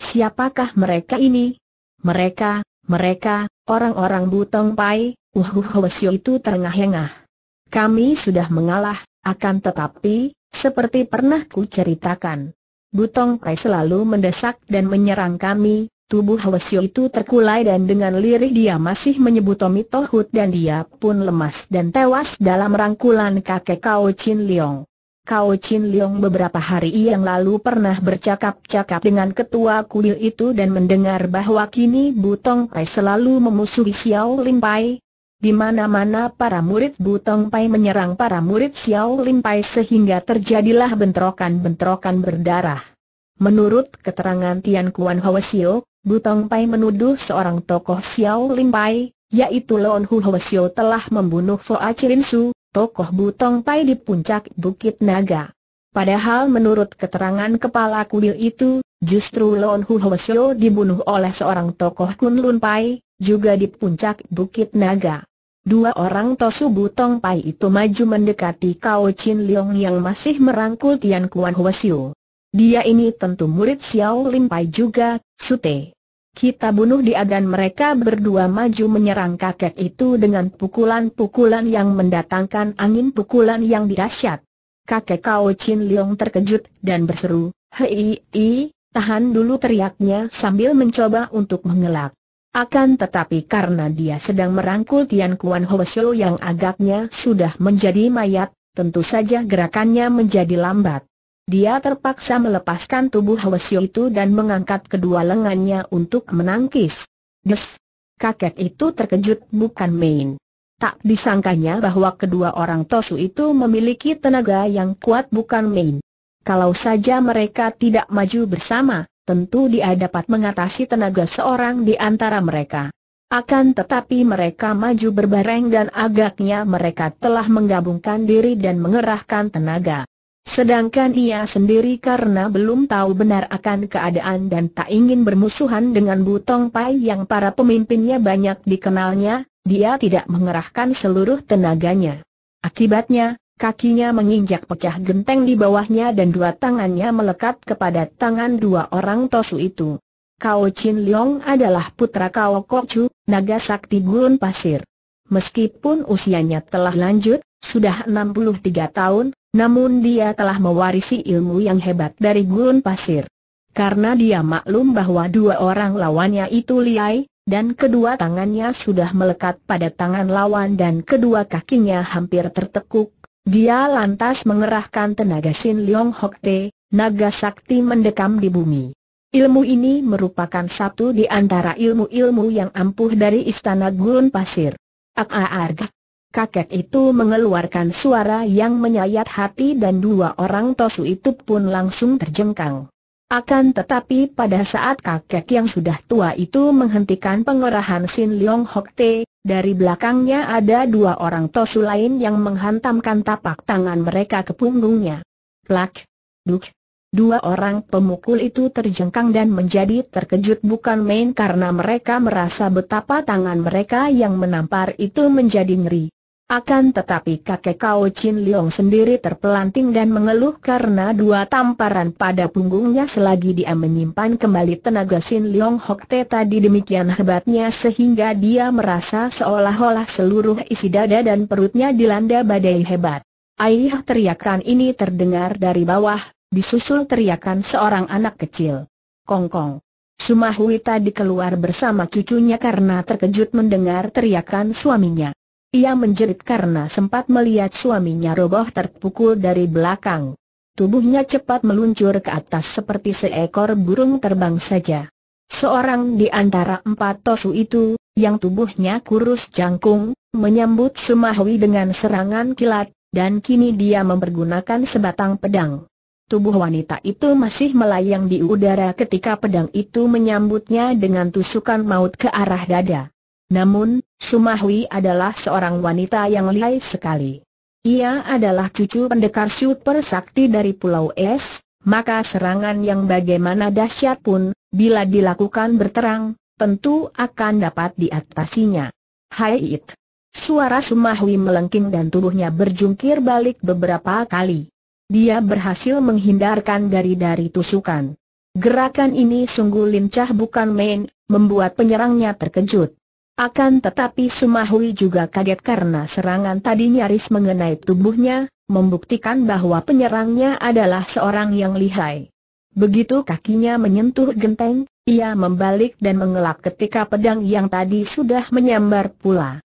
Siapakah mereka ini? Mereka, mereka, orang-orang Butong Pai, Uhuh Wesio itu terengah-engah. Kami sudah mengalah, akan tetapi, seperti pernah ku ceritakan. Butong Pai selalu mendesak dan menyerang kami, tubuh Wesio itu terkulai dan dengan lirih dia masih menyebut Tomi Tohut dan dia pun lemas dan tewas dalam rangkulan kakek Kau Chin Leong. Kau Chin Leong beberapa hari yang lalu pernah bercakap-cakap dengan ketua kuil itu dan mendengar bahwa kini Butong Pai selalu memusuhi Xiao Lim Pai. Di mana-mana para murid Butong Pai menyerang para murid Xiao Lim Pai sehingga terjadilah bentrokan-bentrokan berdarah. Menurut keterangan Tian Kuan Hwasio, Butong Pai menuduh seorang tokoh Xiao Lim Pai, yaitu Leon Hu Hwasio telah membunuh Foa Su tokoh Butong Pai di puncak Bukit Naga. Padahal menurut keterangan kepala kuil itu, justru Lon Huhwasyo dibunuh oleh seorang tokoh Kunlun Pai, juga di puncak Bukit Naga. Dua orang Tosu Butong Pai itu maju mendekati Kao Chin Leong yang masih merangkul Tian Kuan Huasyo. Dia ini tentu murid Xiao Lin Pai juga, Sute. Kita bunuh dia dan mereka berdua maju menyerang kakek itu dengan pukulan-pukulan yang mendatangkan angin pukulan yang dirasyat. Kakek Kao Chin Leong terkejut dan berseru, Hei, i, tahan dulu teriaknya sambil mencoba untuk mengelak. Akan tetapi karena dia sedang merangkul Tian Kuan Ho Shou yang agaknya sudah menjadi mayat, tentu saja gerakannya menjadi lambat. Dia terpaksa melepaskan tubuh Hwesio itu dan mengangkat kedua lengannya untuk menangkis. Des! Kakek itu terkejut bukan main. Tak disangkanya bahwa kedua orang Tosu itu memiliki tenaga yang kuat bukan main. Kalau saja mereka tidak maju bersama, tentu dia dapat mengatasi tenaga seorang di antara mereka. Akan tetapi mereka maju berbareng dan agaknya mereka telah menggabungkan diri dan mengerahkan tenaga. Sedangkan ia sendiri karena belum tahu benar akan keadaan dan tak ingin bermusuhan dengan Butong Pai yang para pemimpinnya banyak dikenalnya, dia tidak mengerahkan seluruh tenaganya. Akibatnya, kakinya menginjak pecah genteng di bawahnya dan dua tangannya melekat kepada tangan dua orang tosu itu. Kao Chin Leong adalah putra Kao Chu, naga sakti gurun pasir. Meskipun usianya telah lanjut, sudah 63 tahun, namun dia telah mewarisi ilmu yang hebat dari gurun pasir. Karena dia maklum bahwa dua orang lawannya itu liai, dan kedua tangannya sudah melekat pada tangan lawan dan kedua kakinya hampir tertekuk, dia lantas mengerahkan tenaga Sin Leong Hok Te, naga sakti mendekam di bumi. Ilmu ini merupakan satu di antara ilmu-ilmu yang ampuh dari Istana Gurun Pasir. Ak-argak. Kakek itu mengeluarkan suara yang menyayat hati dan dua orang tosu itu pun langsung terjengkang. Akan tetapi pada saat kakek yang sudah tua itu menghentikan pengerahan Sin Leong Hok Te, dari belakangnya ada dua orang tosu lain yang menghantamkan tapak tangan mereka ke punggungnya. Plak, duk. Dua orang pemukul itu terjengkang dan menjadi terkejut bukan main karena mereka merasa betapa tangan mereka yang menampar itu menjadi ngeri. Akan tetapi kakek Kau Chin Leong sendiri terpelanting dan mengeluh karena dua tamparan pada punggungnya selagi dia menyimpan kembali tenaga Sin Leong Hok Te tadi demikian hebatnya sehingga dia merasa seolah-olah seluruh isi dada dan perutnya dilanda badai hebat. Ayah teriakan ini terdengar dari bawah, disusul teriakan seorang anak kecil. Kong Kong. Sumahui tadi keluar bersama cucunya karena terkejut mendengar teriakan suaminya. Ia menjerit karena sempat melihat suaminya roboh terpukul dari belakang. Tubuhnya cepat meluncur ke atas seperti seekor burung terbang saja. Seorang di antara empat tosu itu, yang tubuhnya kurus jangkung, menyambut Sumahwi dengan serangan kilat, dan kini dia mempergunakan sebatang pedang. Tubuh wanita itu masih melayang di udara ketika pedang itu menyambutnya dengan tusukan maut ke arah dada. Namun, Sumahwi adalah seorang wanita yang lihai sekali. Ia adalah cucu pendekar super sakti dari Pulau Es, maka serangan yang bagaimana dahsyat pun, bila dilakukan berterang, tentu akan dapat diatasinya. Hai It! Suara Sumahwi melengking dan tubuhnya berjungkir balik beberapa kali. Dia berhasil menghindarkan dari-dari tusukan. Gerakan ini sungguh lincah bukan main, membuat penyerangnya terkejut. Akan tetapi Sumahui juga kaget karena serangan tadi nyaris mengenai tubuhnya, membuktikan bahwa penyerangnya adalah seorang yang lihai. Begitu kakinya menyentuh genteng, ia membalik dan mengelak ketika pedang yang tadi sudah menyambar pula.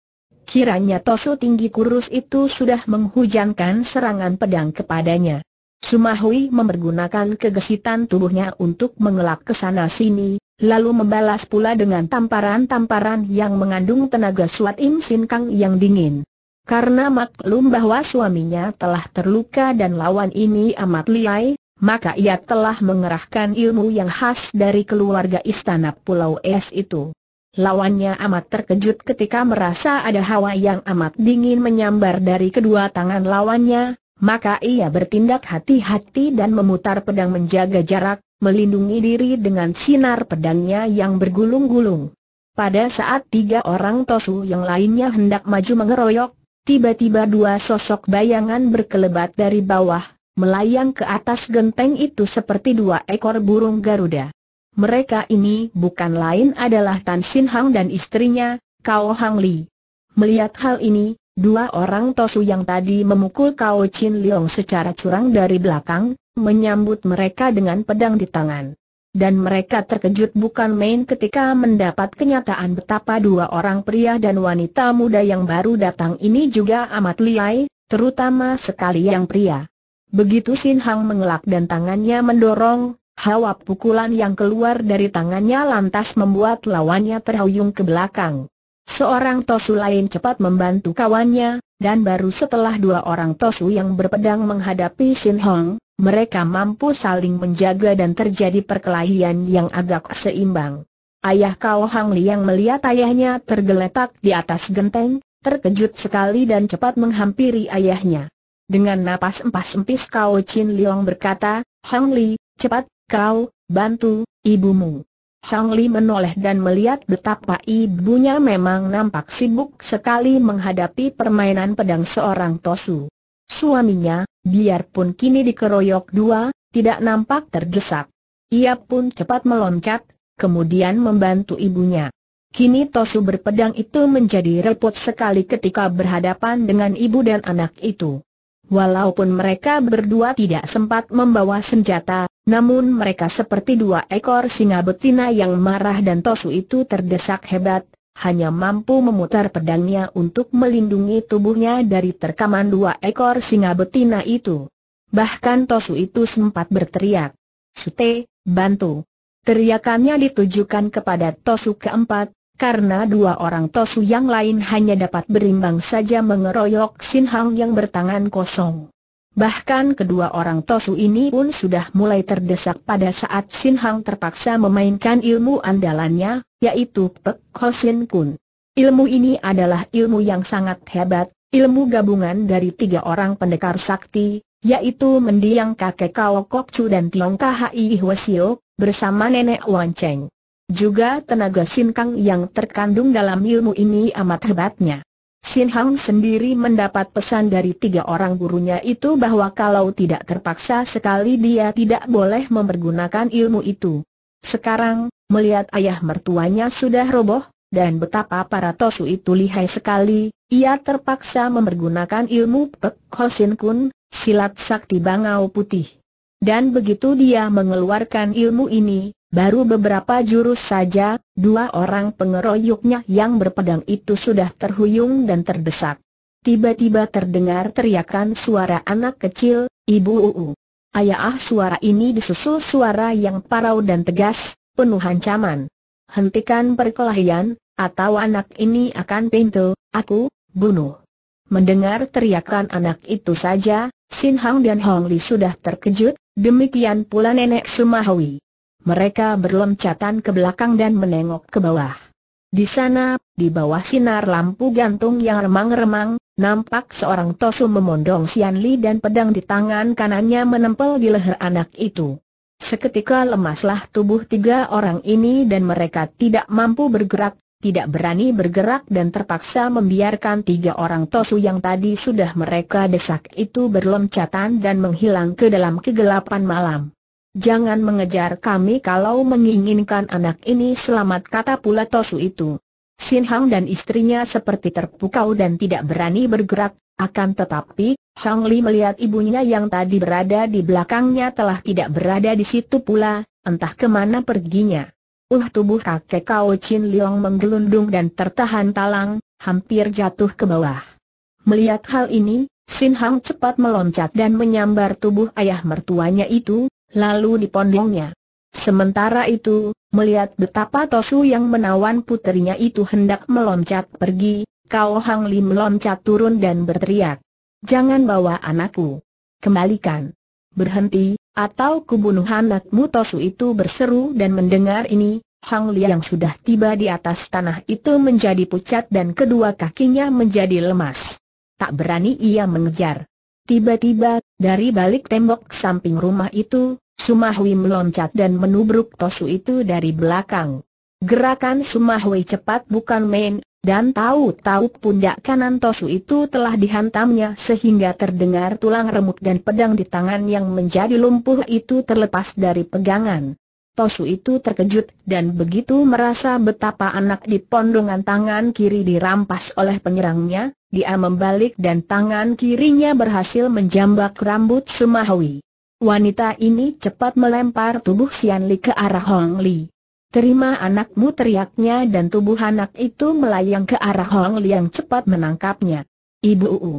Kiranya Tosu tinggi kurus itu sudah menghujankan serangan pedang kepadanya. Sumahui mempergunakan kegesitan tubuhnya untuk mengelak ke sana sini, lalu membalas pula dengan tamparan-tamparan yang mengandung tenaga suat Im Sin Kang yang dingin. Karena maklum bahwa suaminya telah terluka dan lawan ini amat liai, maka ia telah mengerahkan ilmu yang khas dari keluarga istana Pulau Es itu. Lawannya amat terkejut ketika merasa ada hawa yang amat dingin menyambar dari kedua tangan lawannya, maka ia bertindak hati-hati dan memutar pedang menjaga jarak, melindungi diri dengan sinar pedangnya yang bergulung-gulung. Pada saat tiga orang tosu yang lainnya hendak maju mengeroyok, tiba-tiba dua sosok bayangan berkelebat dari bawah, melayang ke atas genteng itu seperti dua ekor burung Garuda. Mereka ini bukan lain adalah Tan Sin Hang dan istrinya, Kao Hang Li. Melihat hal ini, dua orang tosu yang tadi memukul Kao Chin Leong secara curang dari belakang, menyambut mereka dengan pedang di tangan. Dan mereka terkejut bukan main ketika mendapat kenyataan betapa dua orang pria dan wanita muda yang baru datang ini juga amat liai, terutama sekali yang pria. Begitu Sin Hang mengelak dan tangannya mendorong, hawa pukulan yang keluar dari tangannya lantas membuat lawannya terhuyung ke belakang. Seorang Tosu lain cepat membantu kawannya, dan baru setelah dua orang Tosu yang berpedang menghadapi Sin Hang, mereka mampu saling menjaga dan terjadi perkelahian yang agak seimbang. Ayah Kau Hang Liang melihat ayahnya tergeletak di atas genteng, terkejut sekali dan cepat menghampiri ayahnya. Dengan napas empas-empis Kau Chin Liang berkata, Hang Li, cepat, kau, bantu, ibumu. Hang Li menoleh dan melihat betapa ibunya memang nampak sibuk sekali menghadapi permainan pedang seorang Tosu. Suaminya, biarpun kini dikeroyok dua, tidak nampak terdesak. Ia pun cepat meloncat, kemudian membantu ibunya. Kini Tosu berpedang itu menjadi repot sekali ketika berhadapan dengan ibu dan anak itu. Walaupun mereka berdua tidak sempat membawa senjata, namun mereka seperti dua ekor singa betina yang marah dan Tosu itu terdesak hebat, hanya mampu memutar pedangnya untuk melindungi tubuhnya dari terkaman dua ekor singa betina itu. Bahkan Tosu itu sempat berteriak, Sute, bantu. Teriakannya ditujukan kepada Tosu keempat, karena dua orang Tosu yang lain hanya dapat berimbang saja mengeroyok Sin Hang yang bertangan kosong. Bahkan kedua orang Tosu ini pun sudah mulai terdesak pada saat Sin Hang terpaksa memainkan ilmu andalannya, yaitu Pek Ho Sin Kun. Ilmu ini adalah ilmu yang sangat hebat, ilmu gabungan dari tiga orang pendekar sakti, yaitu mendiang kakek Kao Kok Chu dan Tiong Kahai Hwasio, bersama nenek Wan Cheng. Juga tenaga Sin Kang yang terkandung dalam ilmu ini amat hebatnya. Sin Hang sendiri mendapat pesan dari tiga orang gurunya itu bahwa kalau tidak terpaksa sekali dia tidak boleh mempergunakan ilmu itu. Sekarang, melihat ayah mertuanya sudah roboh, dan betapa para tosu itu lihai sekali, ia terpaksa mempergunakan ilmu Pek Hosin Kun, silat sakti bangau putih. Dan begitu dia mengeluarkan ilmu ini, Baru beberapa jurus saja, dua orang pengeroyoknya yang berpedang itu sudah terhuyung dan terdesak. Tiba-tiba terdengar teriakan suara anak kecil, Ibu Uu. Ayah suara ini disusul suara yang parau dan tegas, penuh ancaman. Hentikan perkelahian, atau anak ini akan pintu, aku, bunuh. Mendengar teriakan anak itu saja, Sin Hang dan Hong Li sudah terkejut, demikian pula nenek Sumahui mereka berloncatan ke belakang dan menengok ke bawah. Di sana, di bawah sinar lampu gantung yang remang-remang, nampak seorang Tosu memondong Sian Li dan pedang di tangan kanannya menempel di leher anak itu. Seketika lemaslah tubuh tiga orang ini dan mereka tidak mampu bergerak, tidak berani bergerak dan terpaksa membiarkan tiga orang Tosu yang tadi sudah mereka desak itu berloncatan dan menghilang ke dalam kegelapan malam. Jangan mengejar kami kalau menginginkan anak ini selamat kata pula Tosu itu. Sin Hang dan istrinya seperti terpukau dan tidak berani bergerak, akan tetapi, Hang Li melihat ibunya yang tadi berada di belakangnya telah tidak berada di situ pula, entah kemana perginya. Uh tubuh kakek Kao Chin Leong menggelundung dan tertahan talang, hampir jatuh ke bawah. Melihat hal ini, Sin Hang cepat meloncat dan menyambar tubuh ayah mertuanya itu, lalu dipondongnya. Sementara itu, melihat betapa Tosu yang menawan putrinya itu hendak meloncat pergi, Kau Hang Li meloncat turun dan berteriak. Jangan bawa anakku. Kembalikan. Berhenti, atau kubunuh anakmu Tosu itu berseru dan mendengar ini, Hang Li yang sudah tiba di atas tanah itu menjadi pucat dan kedua kakinya menjadi lemas. Tak berani ia mengejar. Tiba-tiba, dari balik tembok samping rumah itu, Sumahwi meloncat dan menubruk Tosu itu dari belakang. Gerakan Sumahwi cepat bukan main, dan tahu-tahu pundak kanan Tosu itu telah dihantamnya sehingga terdengar tulang remuk dan pedang di tangan yang menjadi lumpuh itu terlepas dari pegangan. Tosu itu terkejut dan begitu merasa betapa anak di pondongan tangan kiri dirampas oleh penyerangnya, dia membalik dan tangan kirinya berhasil menjambak rambut Sumahwi. Wanita ini cepat melempar tubuh Sian Li ke arah Hong Li. Terima anakmu teriaknya dan tubuh anak itu melayang ke arah Hong Li yang cepat menangkapnya. Ibu Uu.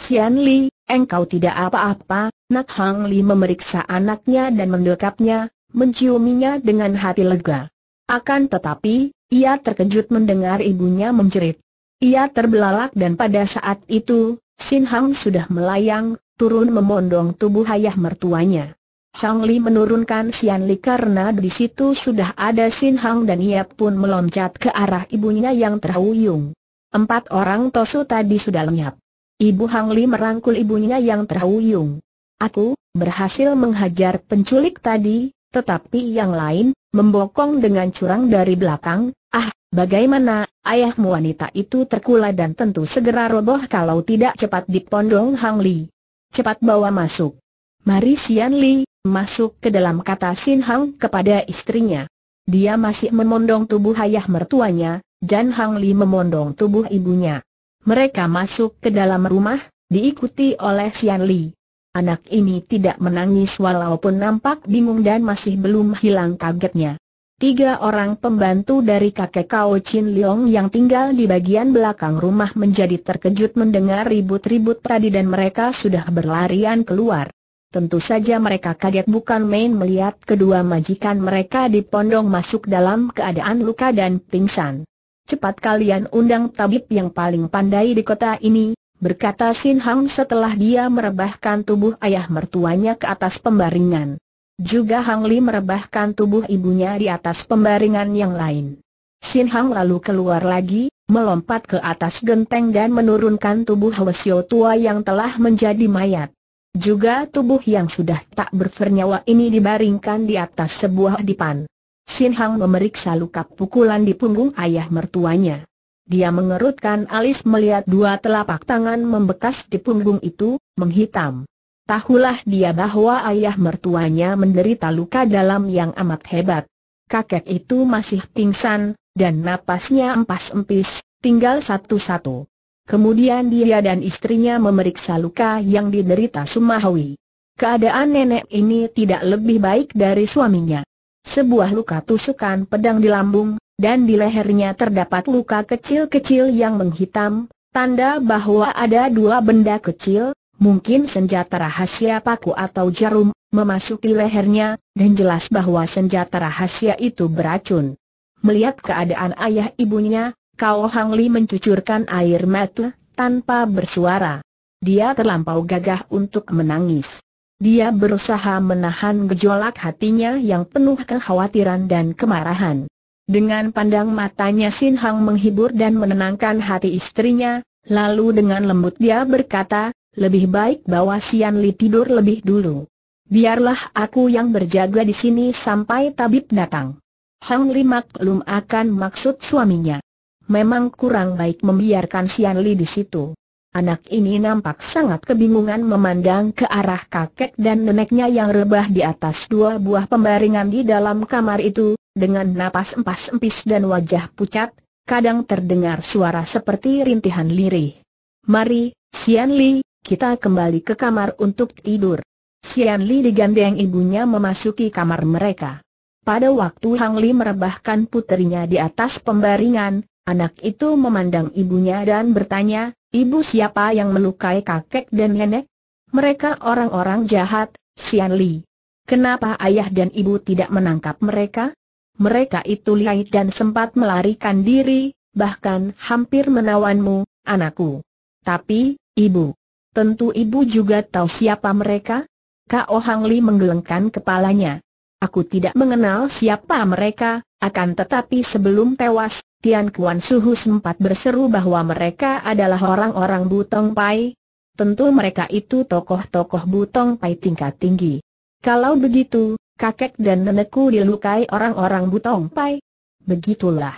Sian Li, engkau tidak apa-apa, Nak Hong Li memeriksa anaknya dan mendekapnya, menciuminya dengan hati lega. Akan tetapi, ia terkejut mendengar ibunya menjerit. Ia terbelalak dan pada saat itu, Sin Hang sudah melayang, turun memondong tubuh ayah mertuanya. Hang Li menurunkan Sian Li karena di situ sudah ada Sin Hang dan ia pun meloncat ke arah ibunya yang terhuyung. Empat orang Tosu tadi sudah lenyap. Ibu Hang Li merangkul ibunya yang terhuyung. Aku, berhasil menghajar penculik tadi, tetapi yang lain, membokong dengan curang dari belakang, ah, bagaimana, ayahmu wanita itu terkula dan tentu segera roboh kalau tidak cepat dipondong Hang Li cepat bawa masuk. Mari Sian Li, masuk ke dalam kata Sin Hang kepada istrinya. Dia masih memondong tubuh ayah mertuanya, Jan Hang Li memondong tubuh ibunya. Mereka masuk ke dalam rumah, diikuti oleh Sian Li. Anak ini tidak menangis walaupun nampak bingung dan masih belum hilang kagetnya. Tiga orang pembantu dari kakek Kao Chin Leong yang tinggal di bagian belakang rumah menjadi terkejut mendengar ribut-ribut tadi dan mereka sudah berlarian keluar. Tentu saja mereka kaget bukan main melihat kedua majikan mereka di dipondong masuk dalam keadaan luka dan pingsan. Cepat kalian undang tabib yang paling pandai di kota ini, berkata Sin Hang setelah dia merebahkan tubuh ayah mertuanya ke atas pembaringan. Juga Hang Li merebahkan tubuh ibunya di atas pembaringan yang lain. Sin Hang lalu keluar lagi, melompat ke atas genteng dan menurunkan tubuh Hwasyo tua yang telah menjadi mayat. Juga tubuh yang sudah tak bernyawa ini dibaringkan di atas sebuah dipan. Sin Hang memeriksa luka pukulan di punggung ayah mertuanya. Dia mengerutkan alis melihat dua telapak tangan membekas di punggung itu, menghitam. Tahulah dia bahwa ayah mertuanya menderita luka dalam yang amat hebat. Kakek itu masih pingsan, dan napasnya empas-empis, tinggal satu-satu. Kemudian dia dan istrinya memeriksa luka yang diderita Sumahwi. Keadaan nenek ini tidak lebih baik dari suaminya. Sebuah luka tusukan pedang di lambung, dan di lehernya terdapat luka kecil-kecil yang menghitam, tanda bahwa ada dua benda kecil, Mungkin senjata rahasia paku atau jarum, memasuki lehernya, dan jelas bahwa senjata rahasia itu beracun. Melihat keadaan ayah ibunya, Kao Hang Li mencucurkan air mata, tanpa bersuara. Dia terlampau gagah untuk menangis. Dia berusaha menahan gejolak hatinya yang penuh kekhawatiran dan kemarahan. Dengan pandang matanya Sin Hang menghibur dan menenangkan hati istrinya, lalu dengan lembut dia berkata, lebih baik bawa Sian Li tidur lebih dulu. Biarlah aku yang berjaga di sini sampai tabib datang. Hang Li maklum akan maksud suaminya. Memang kurang baik membiarkan Sian Li di situ. Anak ini nampak sangat kebingungan memandang ke arah kakek dan neneknya yang rebah di atas dua buah pembaringan di dalam kamar itu, dengan napas empas-empis dan wajah pucat, kadang terdengar suara seperti rintihan lirih. Mari, Sian Li, kita kembali ke kamar untuk tidur. Sian Li digandeng ibunya memasuki kamar mereka. Pada waktu Hang Li merebahkan putrinya di atas pembaringan, anak itu memandang ibunya dan bertanya, Ibu siapa yang melukai kakek dan nenek? Mereka orang-orang jahat, Sian Li. Kenapa ayah dan ibu tidak menangkap mereka? Mereka itu lihai dan sempat melarikan diri, bahkan hampir menawanmu, anakku. Tapi, ibu, Tentu ibu juga tahu siapa mereka? Kao Hang Li menggelengkan kepalanya. Aku tidak mengenal siapa mereka, akan tetapi sebelum tewas, Tian Kuan Suhu sempat berseru bahwa mereka adalah orang-orang Butong Pai. Tentu mereka itu tokoh-tokoh Butong Pai tingkat tinggi. Kalau begitu, kakek dan nenekku dilukai orang-orang Butong Pai. Begitulah.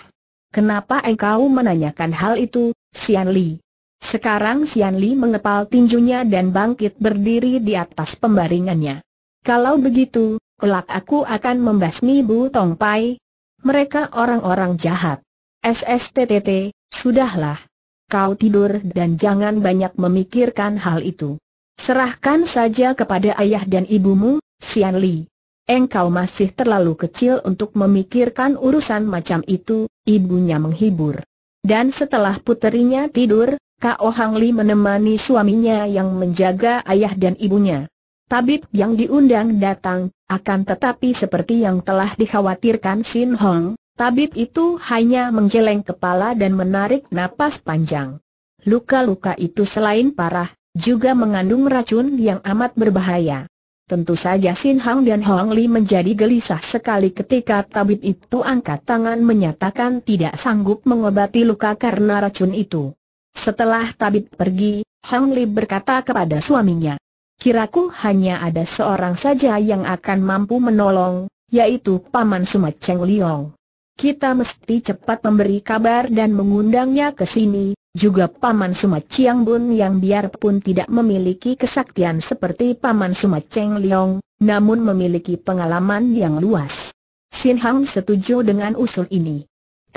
Kenapa engkau menanyakan hal itu, Xian Li? Sekarang Sian Li mengepal tinjunya dan bangkit berdiri di atas pembaringannya. Kalau begitu, kelak aku akan membasmi Bu Tong Pai. Mereka orang-orang jahat. SSTTT, sudahlah. Kau tidur dan jangan banyak memikirkan hal itu. Serahkan saja kepada ayah dan ibumu, Sian Li. Engkau masih terlalu kecil untuk memikirkan urusan macam itu, ibunya menghibur. Dan setelah puterinya tidur, Kao Hang Li menemani suaminya yang menjaga ayah dan ibunya. Tabib yang diundang datang, akan tetapi seperti yang telah dikhawatirkan Sin Hong, tabib itu hanya menggeleng kepala dan menarik napas panjang. Luka-luka itu selain parah, juga mengandung racun yang amat berbahaya. Tentu saja Sin Hong dan Hong Li menjadi gelisah sekali ketika tabib itu angkat tangan menyatakan tidak sanggup mengobati luka karena racun itu. Setelah tabib pergi, Hong Li berkata kepada suaminya. Kiraku hanya ada seorang saja yang akan mampu menolong, yaitu Paman Sumat Cheng Liong. Kita mesti cepat memberi kabar dan mengundangnya ke sini, juga Paman Sumat Chiang Bun yang biarpun tidak memiliki kesaktian seperti Paman Sumat Cheng Liong, namun memiliki pengalaman yang luas. Sin Hang setuju dengan usul ini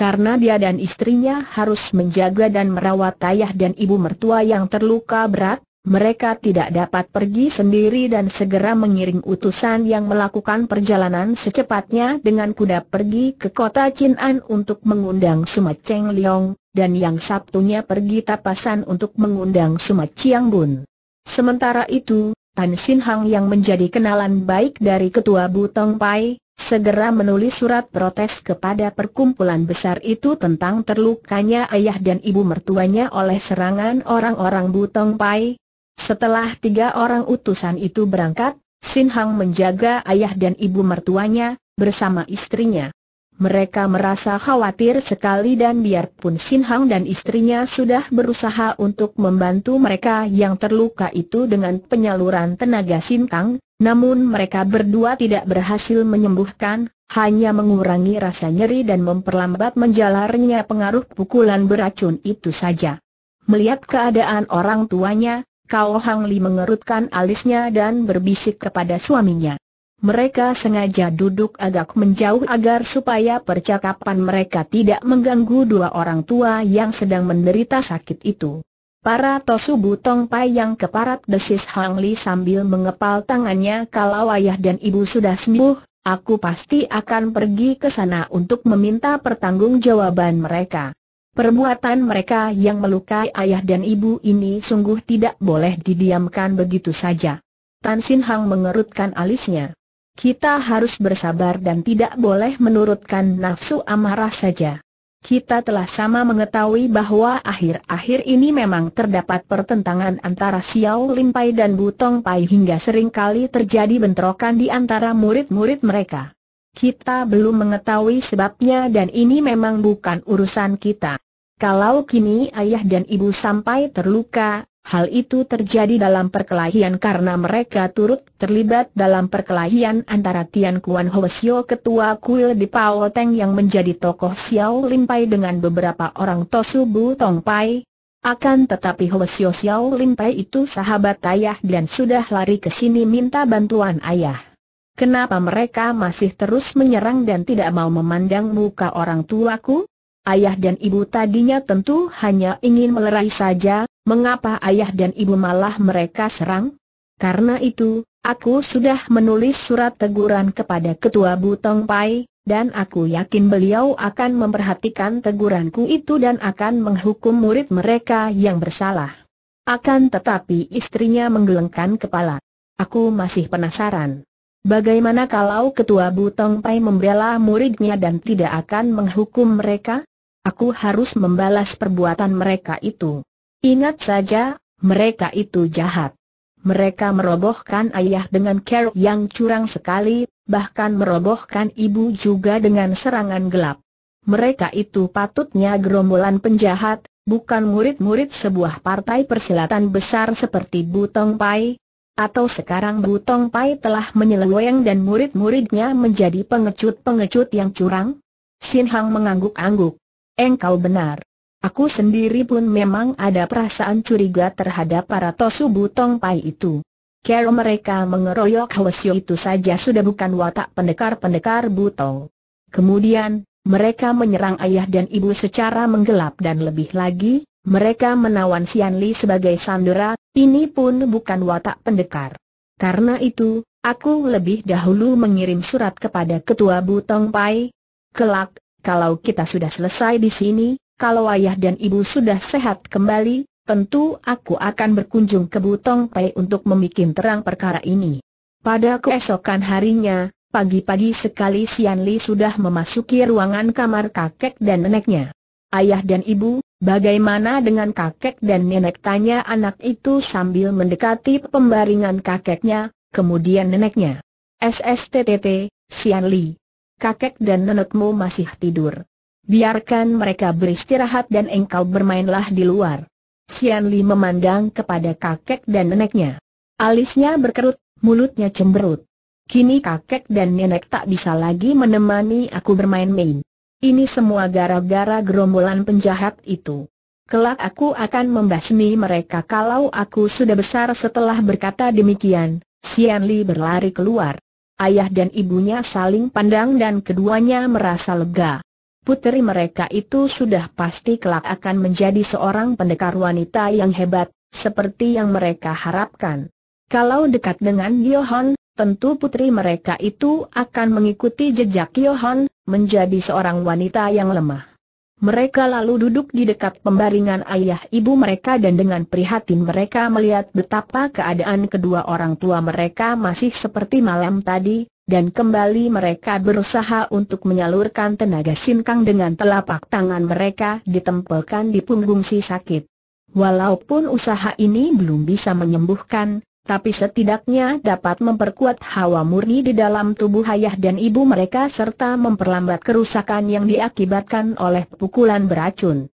karena dia dan istrinya harus menjaga dan merawat ayah dan ibu mertua yang terluka berat, mereka tidak dapat pergi sendiri dan segera mengirim utusan yang melakukan perjalanan secepatnya dengan kuda pergi ke kota Chin'an untuk mengundang Sumat Cheng Leong, dan yang Sabtunya pergi tapasan untuk mengundang Sumat Chiang Bun. Sementara itu, Tan Sin Hang yang menjadi kenalan baik dari ketua Butong Pai, Segera menulis surat protes kepada perkumpulan besar itu tentang terlukanya ayah dan ibu mertuanya oleh serangan orang-orang Butong Pai. Setelah tiga orang utusan itu berangkat, Sin Hang menjaga ayah dan ibu mertuanya, bersama istrinya. Mereka merasa khawatir sekali dan biarpun Sin Hang dan istrinya sudah berusaha untuk membantu mereka yang terluka itu dengan penyaluran tenaga Sin Kang, namun mereka berdua tidak berhasil menyembuhkan, hanya mengurangi rasa nyeri dan memperlambat menjalarnya pengaruh pukulan beracun itu saja. Melihat keadaan orang tuanya, Kao Hang Li mengerutkan alisnya dan berbisik kepada suaminya. Mereka sengaja duduk agak menjauh agar supaya percakapan mereka tidak mengganggu dua orang tua yang sedang menderita sakit itu. Para Tosu Butong Pai yang keparat desis Hang Li sambil mengepal tangannya kalau ayah dan ibu sudah sembuh, aku pasti akan pergi ke sana untuk meminta pertanggungjawaban mereka. Perbuatan mereka yang melukai ayah dan ibu ini sungguh tidak boleh didiamkan begitu saja. Tan Sin Hang mengerutkan alisnya. Kita harus bersabar dan tidak boleh menurutkan nafsu amarah saja kita telah sama mengetahui bahwa akhir-akhir ini memang terdapat pertentangan antara Xiao Pai dan Butong Pai hingga seringkali terjadi bentrokan di antara murid-murid mereka. Kita belum mengetahui sebabnya dan ini memang bukan urusan kita. Kalau kini ayah dan ibu sampai terluka, Hal itu terjadi dalam perkelahian karena mereka turut terlibat dalam perkelahian antara Tian Kuan Hoesio ketua kuil di Pao Teng yang menjadi tokoh Xiao Limpai dengan beberapa orang Tosu Bu Tong Pai. Akan tetapi Hoesio Xiao Limpai itu sahabat ayah dan sudah lari ke sini minta bantuan ayah. Kenapa mereka masih terus menyerang dan tidak mau memandang muka orang tuaku? Ayah dan ibu tadinya tentu hanya ingin melerai saja, mengapa ayah dan ibu malah mereka serang? Karena itu, aku sudah menulis surat teguran kepada Ketua Butong Pai, dan aku yakin beliau akan memperhatikan teguranku itu dan akan menghukum murid mereka yang bersalah. Akan tetapi istrinya menggelengkan kepala. Aku masih penasaran. Bagaimana kalau ketua Butong Pai membela muridnya dan tidak akan menghukum mereka? Aku harus membalas perbuatan mereka itu. Ingat saja, mereka itu jahat. Mereka merobohkan ayah dengan cara yang curang sekali, bahkan merobohkan ibu juga dengan serangan gelap. Mereka itu patutnya gerombolan penjahat, bukan murid-murid sebuah partai persilatan besar seperti Butong Pai. Atau sekarang Butong Pai telah menyeleweng dan murid-muridnya menjadi pengecut-pengecut yang curang? Sin Hang mengangguk-angguk. Engkau benar. Aku sendiri pun memang ada perasaan curiga terhadap para Tosu Butong Pai itu. karena mereka mengeroyok Hwasyo itu saja sudah bukan watak pendekar-pendekar Butong. Kemudian, mereka menyerang ayah dan ibu secara menggelap dan lebih lagi, mereka menawan Sian Li sebagai sandera, ini pun bukan watak pendekar. Karena itu, aku lebih dahulu mengirim surat kepada Ketua Butong Pai. Kelak, kalau kita sudah selesai di sini, kalau ayah dan ibu sudah sehat kembali, tentu aku akan berkunjung ke Butong Pei untuk memikin terang perkara ini. Pada keesokan harinya, pagi-pagi sekali Sian Li sudah memasuki ruangan kamar kakek dan neneknya. Ayah dan ibu, bagaimana dengan kakek dan nenek tanya anak itu sambil mendekati pembaringan kakeknya, kemudian neneknya. SSTTT, Sian Li. Kakek dan nenekmu masih tidur biarkan mereka beristirahat dan engkau bermainlah di luar. Sian Li memandang kepada kakek dan neneknya. Alisnya berkerut, mulutnya cemberut. Kini kakek dan nenek tak bisa lagi menemani aku bermain-main. Ini semua gara-gara gerombolan penjahat itu. Kelak aku akan membasmi mereka kalau aku sudah besar setelah berkata demikian, Sian Li berlari keluar. Ayah dan ibunya saling pandang dan keduanya merasa lega. Puteri mereka itu sudah pasti kelak akan menjadi seorang pendekar wanita yang hebat, seperti yang mereka harapkan. Kalau dekat dengan Yohan, tentu putri mereka itu akan mengikuti jejak Yohan, menjadi seorang wanita yang lemah. Mereka lalu duduk di dekat pembaringan ayah ibu mereka dan dengan prihatin mereka melihat betapa keadaan kedua orang tua mereka masih seperti malam tadi, dan kembali mereka berusaha untuk menyalurkan tenaga sinkang dengan telapak tangan mereka ditempelkan di punggung si sakit. Walaupun usaha ini belum bisa menyembuhkan, tapi setidaknya dapat memperkuat hawa murni di dalam tubuh ayah dan ibu mereka serta memperlambat kerusakan yang diakibatkan oleh pukulan beracun.